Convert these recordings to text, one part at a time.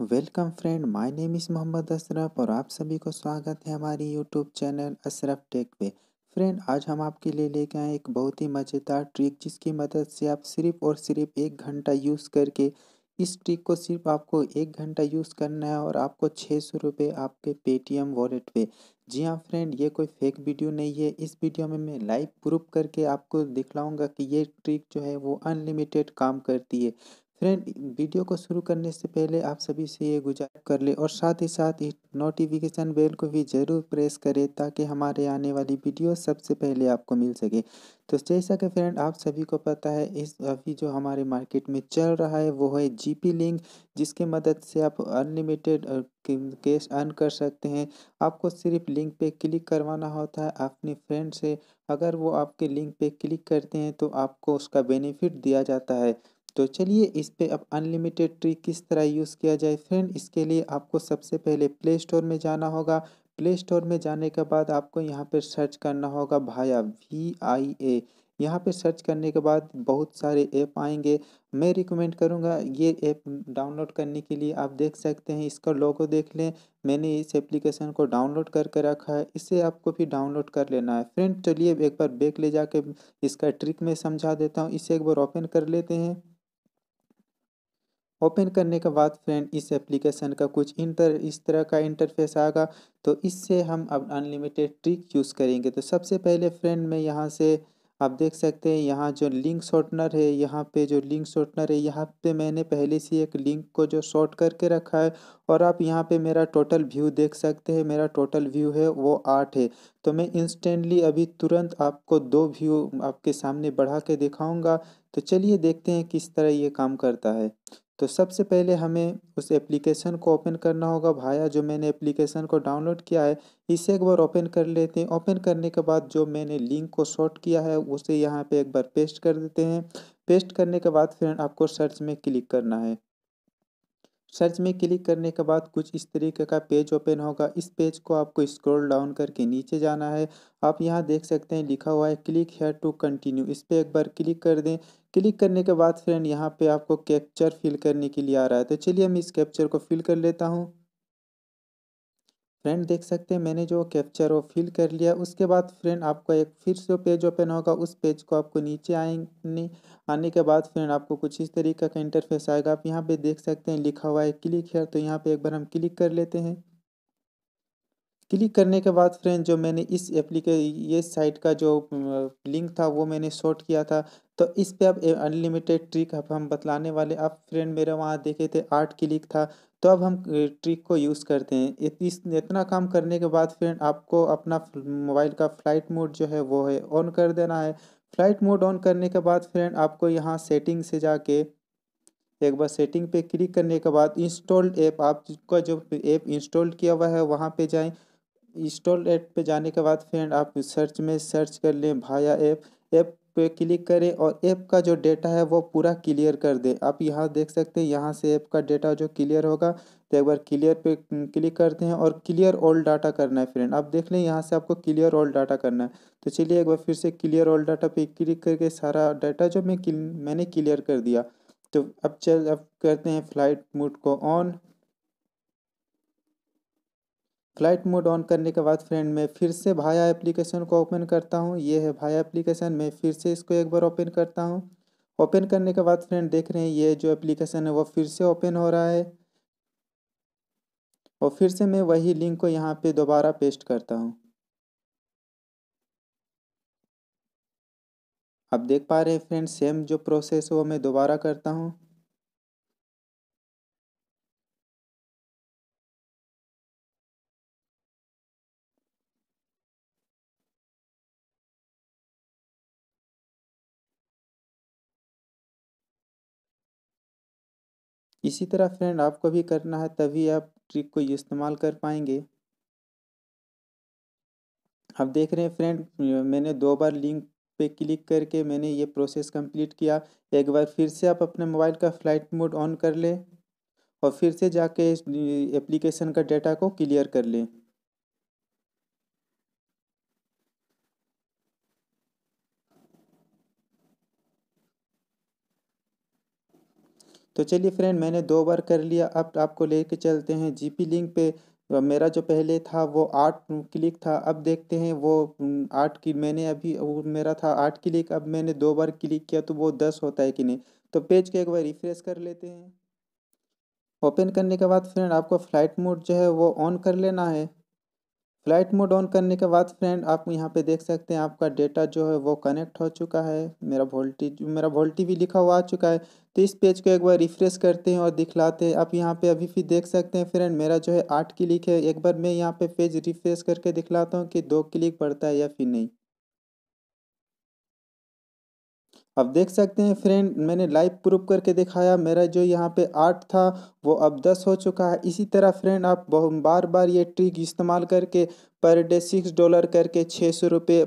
welcome friend my name is Mohammad Ashraf और आप सभी को स्वागत है हमारी यूट्यूब चैनल अशरफ टेक पे फ्रेंड आज हम आपके लिए लेके आए एक बहुत ही मज़ेदार ट्रिक जिसकी मदद से आप सिर्फ और सिर्फ एक घंटा यूज़ करके इस ट्रिक को सिर्फ आपको एक घंटा यूज़ करना है और आपको छः सौ रुपये आपके पेटीएम वॉलेट पे जी हाँ फ्रेंड ये कोई फेक वीडियो नहीं है इस वीडियो में मैं लाइव प्रूफ करके आपको दिखलाऊंगा कि ये ट्रिक जो है वो अनलिमिटेड काम करती है फ्रेंड वीडियो को शुरू करने से पहले आप सभी से ये गुजार कर ले और साथ ही साथ इस नोटिफिकेशन बेल को भी ज़रूर प्रेस करें ताकि हमारे आने वाली वीडियो सबसे पहले आपको मिल सके तो जैसा कि फ्रेंड आप सभी को पता है इस अभी जो हमारे मार्केट में चल रहा है वो है जीपी लिंक जिसके मदद से आप अनलिमिटेड कैश अर्न कर सकते हैं आपको सिर्फ लिंक पे क्लिक करवाना होता है अपने फ्रेंड से अगर वो आपके लिंक पे क्लिक करते हैं तो आपको उसका बेनिफिट दिया जाता है तो चलिए इस पे अब अनलिमिटेड ट्री किस तरह यूज़ किया जाए फ्रेंड इसके लिए आपको सबसे पहले प्ले स्टोर में जाना होगा प्ले स्टोर में जाने के बाद आपको यहाँ पर सर्च करना होगा भाया वी आई ए यहाँ पर सर्च करने के बाद बहुत सारे ऐप आएंगे मैं रिकमेंड करूँगा ये ऐप डाउनलोड करने के लिए आप देख सकते हैं इसका लोगो देख लें मैंने इस एप्लीकेशन को डाउनलोड करके रखा है इसे आपको भी डाउनलोड कर लेना है फ्रेंड चलिए एक बार बैक ले जाके इसका ट्रिक मैं समझा देता हूँ इसे एक बार ओपन कर लेते हैं ओपन करने के बाद फ्रेंड इस एप्लीकेशन का कुछ इंटर इस तरह का इंटरफेस आएगा तो इससे हम अब अनलिमिटेड ट्रिक यूज़ करेंगे तो सबसे पहले फ्रेंड मैं यहाँ से आप देख सकते हैं यहाँ जो लिंक शॉर्टनर है यहाँ पे जो लिंक शॉर्टनर है यहाँ पे मैंने पहले से एक लिंक को जो शॉर्ट करके रखा है और आप यहाँ पे मेरा टोटल व्यू देख सकते हैं मेरा टोटल व्यू है वो आठ है तो मैं इंस्टेंटली अभी तुरंत आपको दो व्यू आपके सामने बढ़ा के दिखाऊँगा तो चलिए देखते हैं किस तरह ये काम करता है तो सबसे पहले हमें उस एप्लीकेशन को ओपन करना होगा भाया जो मैंने एप्लीकेशन को डाउनलोड किया है इसे एक बार ओपन कर लेते हैं ओपन करने के बाद जो मैंने लिंक को शॉर्ट किया है उसे यहाँ पे एक बार पेस्ट कर देते हैं पेस्ट करने के बाद फिर आपको सर्च में क्लिक करना है सर्च में क्लिक करने के बाद कुछ इस तरीके का पेज ओपन होगा इस पेज को आपको स्क्रॉल डाउन करके नीचे जाना है आप यहाँ देख सकते हैं लिखा हुआ है क्लिक हेयर टू कंटिन्यू इस पर एक बार क्लिक कर दें क्लिक करने के बाद फ्रेंड यहाँ पे आपको कैप्चर फिल करने के लिए आ रहा है तो चलिए मैं इस कैप्चर को फिल कर लेता हूँ फ्रेंड देख सकते हैं मैंने जो कैप्चर वो फिल कर लिया उसके बाद फ्रेंड आपका एक फिर से पेज ओपन होगा उस पेज को आपको नीचे आएंगे आने के बाद फ्रेंड आपको कुछ इस तरीके का इंटरफेस आएगा आप यहाँ पे देख सकते हैं लिखा हुआ है क्लिक है तो यहाँ पे एक बार हम क्लिक कर लेते हैं क्लिक करने के बाद फ्रेंड जो मैंने इस एप्लीके ये साइट का जो लिंक था वो मैंने शॉर्ट किया था तो इस पे आप अनलिमिटेड ट्रिक अब हम बतलाने वाले आप फ्रेंड मेरे वहाँ देखे थे आठ क्लिक था तो अब हम ट्रिक को यूज़ करते हैं इस इतना काम करने के बाद फ्रेंड आपको अपना मोबाइल का फ्लाइट मोड जो है वो है ऑन कर देना है फ्लाइट मोड ऑन करने के बाद फ्रेंड आपको यहाँ सेटिंग से जाके एक बार सेटिंग पे क्लिक करने के बाद इंस्टॉल्ड ऐप आपका जो ऐप इंस्टॉल किया हुआ है वहाँ पे जाएं इंस्टॉल ऐप पे जाने के बाद फ्रेंड आप सर्च में सर्च कर लें भाया ऐप ऐप पे क्लिक करें और ऐप का जो डेटा है वो पूरा क्लियर कर दें आप यहाँ देख सकते हैं यहाँ से ऐप का डेटा जो क्लियर होगा तो एक बार क्लियर पे क्लिक करते हैं और क्लियर ऑल डाटा करना है फ्रेंड आप देख लें यहाँ से आपको क्लियर ऑल डाटा करना है तो चलिए एक बार फिर से क्लियर ऑल डाटा पे क्लिक करके सारा डाटा जो मैं मैंने क्लियर कर दिया तो अब चल अब करते हैं फ्लाइट मोड को ऑन फ्लाइट मोड ऑन करने के बाद फ्रेंड मैं फिर से भाया एप्लीकेशन को ओपन करता हूँ ये है भाया एप्लीकेशन मैं फिर से इसको एक बार ओपन करता हूँ ओपन करने के बाद फ्रेंड देख रहे हैं ये जो एप्लीकेशन है वो फिर से ओपन हो रहा है और फिर से मैं वही लिंक को यहाँ पे दोबारा पेस्ट करता हूँ आप देख पा रहे हैं फ्रेंड सेम जो प्रोसेस है वो मैं दोबारा करता हूँ इसी तरह फ्रेंड आपको भी करना है तभी आप ट्रिक को इस्तेमाल कर पाएंगे आप देख रहे हैं फ्रेंड मैंने दो बार लिंक पे क्लिक करके मैंने ये प्रोसेस कंप्लीट किया एक बार फिर से आप अपने मोबाइल का फ्लाइट मोड ऑन कर लें और फिर से जाके इस एप्लीकेशन का डाटा को क्लियर कर लें तो चलिए फ्रेंड मैंने दो बार कर लिया अब आपको लेके चलते हैं जीपी लिंक पे मेरा जो पहले था वो आठ क्लिक था अब देखते हैं वो आठ की मैंने अभी मेरा था आठ क्लिक अब मैंने दो बार क्लिक किया तो वो दस होता है कि नहीं तो पेज को एक बार रिफ्रेश कर लेते हैं ओपन करने के बाद फ्रेंड आपको फ्लाइट मोड जो है वो ऑन कर लेना है फ्लाइट मोड ऑन करने के बाद फ्रेंड आप यहाँ पे देख सकते हैं आपका डेटा जो है वो कनेक्ट हो चुका है मेरा वोल्टेज मेरा वोल्टी भी लिखा हुआ आ चुका है तो इस पेज को एक बार रिफ्रेश करते हैं और दिखलाते हैं आप यहाँ पे अभी भी देख सकते हैं फ्रेंड मेरा जो है आठ क्लिक है एक बार मैं यहाँ पे पेज रिफ्रेश करके दिखलाता हूँ कि दो क्लिक पड़ता है या फिर नहीं अब देख सकते हैं फ्रेंड मैंने लाइव प्रूफ करके दिखाया मेरा जो यहाँ पे आठ था वो अब दस हो चुका है इसी तरह फ्रेंड आप बहुत बार बार ये ट्रिक इस्तेमाल करके पर डे सिक्स डॉलर करके छः सौ रुपये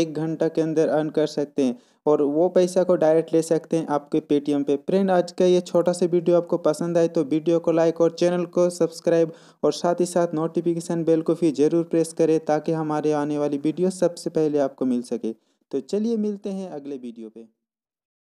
एक घंटा के अंदर अर्न कर सकते हैं और वो पैसा को डायरेक्ट ले सकते हैं आपके पेटीएम पे फ्रेंड आज का ये छोटा सा वीडियो आपको पसंद आए तो वीडियो को लाइक और चैनल को सब्सक्राइब और साथ ही साथ नोटिफिकेशन बेल को भी ज़रूर प्रेस करें ताकि हमारे आने वाली वीडियो सबसे पहले आपको मिल सके तो चलिए मिलते हैं अगले वीडियो पर